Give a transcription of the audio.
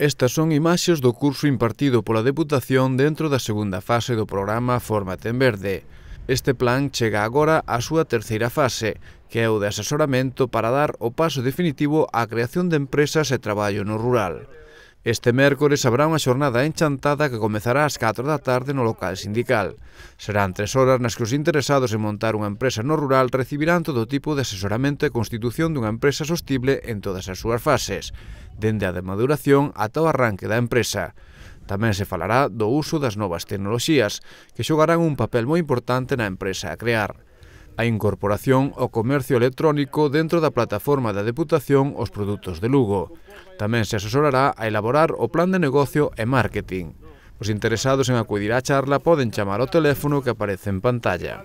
Estas son imaxes do curso impartido pola Deputación dentro da segunda fase do programa Fórmate en Verde. Este plan chega agora á súa terceira fase, que é o de asesoramento para dar o paso definitivo á creación de empresas e traballo no rural. Este mércores habrá unha xornada enchantada que comezará ás 4 da tarde no local sindical. Serán tres horas nas que os interesados en montar unha empresa no rural recibirán todo tipo de asesoramento e constitución dunha empresa sostible en todas as súas fases dende a demaduración ata o arranque da empresa. Tamén se falará do uso das novas tecnoloxías, que xogarán un papel moi importante na empresa a crear a incorporación ao comercio electrónico dentro da plataforma da Deputación os produtos de Lugo. Tamén se asesorará a elaborar o plan de negocio e marketing. Os interesados en acudir á charla poden chamar ao teléfono que aparece en pantalla.